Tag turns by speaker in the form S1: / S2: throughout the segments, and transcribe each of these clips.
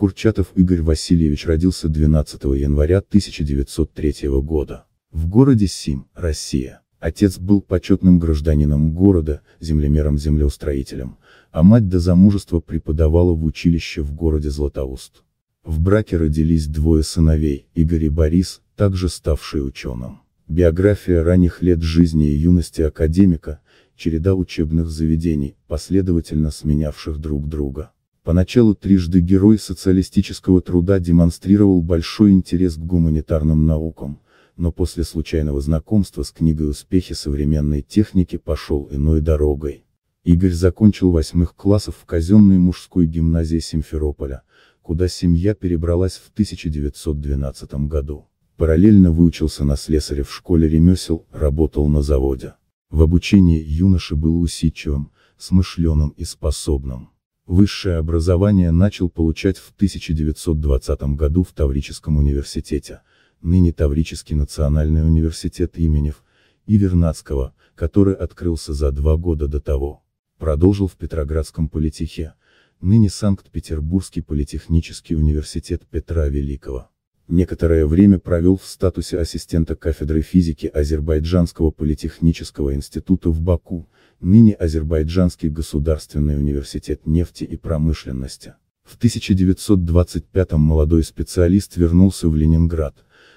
S1: Курчатов Игорь Васильевич родился 12 января 1903 года. В городе Сим, Россия. Отец был почетным гражданином города, землемером-землеустроителем, а мать до замужества преподавала в училище в городе Златоуст. В браке родились двое сыновей, Игорь и Борис, также ставшие ученым. Биография ранних лет жизни и юности академика, череда учебных заведений, последовательно сменявших друг друга. Поначалу трижды герой социалистического труда демонстрировал большой интерес к гуманитарным наукам, но после случайного знакомства с книгой «Успехи современной техники» пошел иной дорогой. Игорь закончил восьмых классов в казенной мужской гимназии Симферополя, куда семья перебралась в 1912 году. Параллельно выучился на слесаря в школе ремесел, работал на заводе. В обучении юноша был усидчивым, смышленым и способным. Высшее образование начал получать в 1920 году в Таврическом университете, ныне Таврический национальный университет именев, и Вернадского, который открылся за два года до того. Продолжил в Петроградском политехе, ныне Санкт-Петербургский политехнический университет Петра Великого. Некоторое время провел в статусе ассистента кафедры физики Азербайджанского политехнического института в Баку, ныне Азербайджанский государственный университет нефти и промышленности. В 1925 молодой специалист вернулся в Ленинград,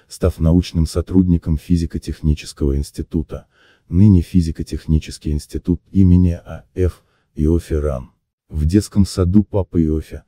S1: став научным сотрудником физико-технического института, ныне физико-технический институт имени А.Ф. Иофи Ран. В детском саду папа Иофи,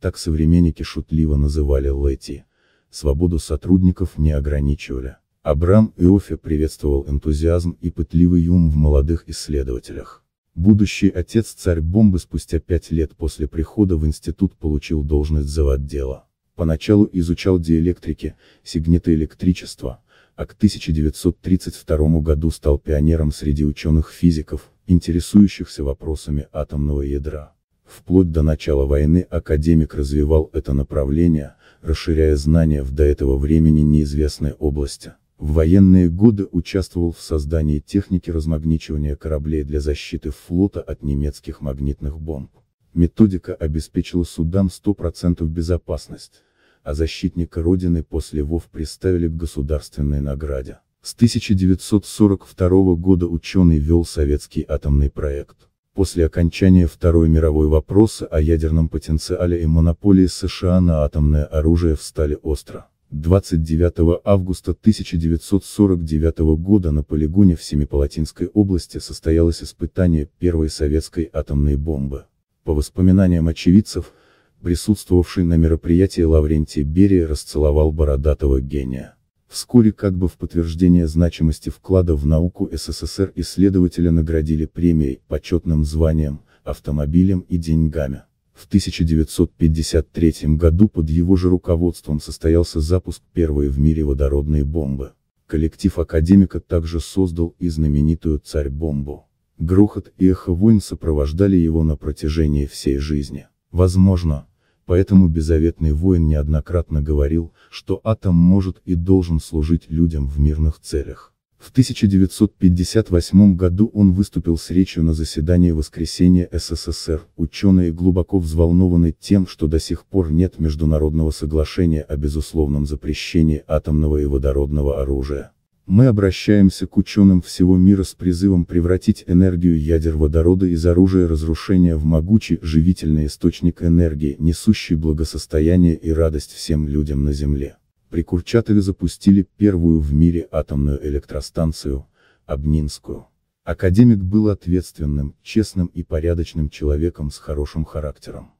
S1: так современники шутливо называли Лэти, свободу сотрудников не ограничивали. Абрам Иофе приветствовал энтузиазм и пытливый ум в молодых исследователях. Будущий отец царь бомбы спустя пять лет после прихода в институт получил должность заводдела. Поначалу изучал диэлектрики, сигниты электричества, а к 1932 году стал пионером среди ученых-физиков, интересующихся вопросами атомного ядра. Вплоть до начала войны академик развивал это направление, расширяя знания в до этого времени неизвестной области. В военные годы участвовал в создании техники размагничивания кораблей для защиты флота от немецких магнитных бомб. Методика обеспечила судам 100% безопасность, а защитника Родины после ВОВ приставили к государственной награде. С 1942 года ученый вел советский атомный проект. После окончания Второй мировой вопроса о ядерном потенциале и монополии США на атомное оружие встали остро. 29 августа 1949 года на полигоне в Семипалатинской области состоялось испытание первой советской атомной бомбы. По воспоминаниям очевидцев, присутствовавший на мероприятии Лаврентий Берия расцеловал бородатого гения. Вскоре как бы в подтверждение значимости вклада в науку СССР исследователя наградили премией, почетным званием, автомобилем и деньгами. В 1953 году под его же руководством состоялся запуск первой в мире водородной бомбы. Коллектив академика также создал и знаменитую «Царь-бомбу». Грохот и эхо войн сопровождали его на протяжении всей жизни. Возможно, поэтому беззаветный воин неоднократно говорил, что атом может и должен служить людям в мирных целях. В 1958 году он выступил с речью на заседании воскресения СССР, ученые глубоко взволнованы тем, что до сих пор нет международного соглашения о безусловном запрещении атомного и водородного оружия. Мы обращаемся к ученым всего мира с призывом превратить энергию ядер водорода из оружия разрушения в могучий, живительный источник энергии, несущий благосостояние и радость всем людям на Земле. При Курчатове запустили первую в мире атомную электростанцию, Обнинскую. Академик был ответственным, честным и порядочным человеком с хорошим характером.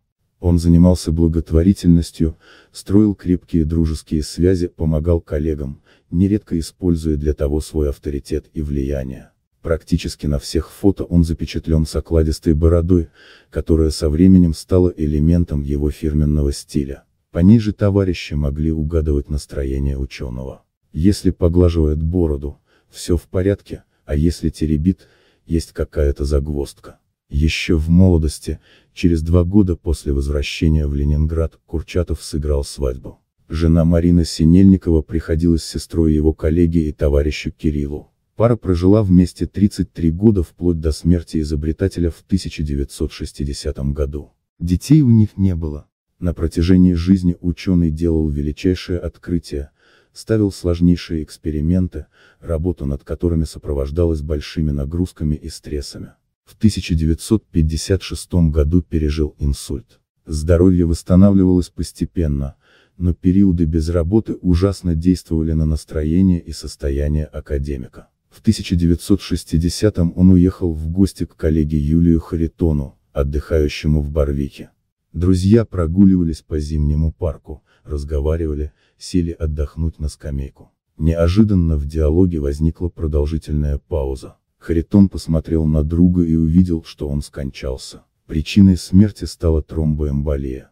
S1: Он занимался благотворительностью, строил крепкие дружеские связи, помогал коллегам, нередко используя для того свой авторитет и влияние. Практически на всех фото он запечатлен с окладистой бородой, которая со временем стала элементом его фирменного стиля. Пониже товарищи могли угадывать настроение ученого. Если поглаживает бороду, все в порядке, а если теребит, есть какая-то загвоздка. Еще в молодости, через два года после возвращения в Ленинград, Курчатов сыграл свадьбу. Жена Марина Синельникова приходилась сестрой его коллеги и товарищу Кириллу. Пара прожила вместе 33 года вплоть до смерти изобретателя в 1960 году. Детей у них не было. На протяжении жизни ученый делал величайшие открытия, ставил сложнейшие эксперименты, работа над которыми сопровождалась большими нагрузками и стрессами. В 1956 году пережил инсульт. Здоровье восстанавливалось постепенно, но периоды без работы ужасно действовали на настроение и состояние академика. В 1960-м он уехал в гости к коллеге Юлию Харитону, отдыхающему в Барвике. Друзья прогуливались по зимнему парку, разговаривали, сели отдохнуть на скамейку. Неожиданно в диалоге возникла продолжительная пауза. Харитон посмотрел на друга и увидел, что он скончался. Причиной смерти стала тромбоэмболия.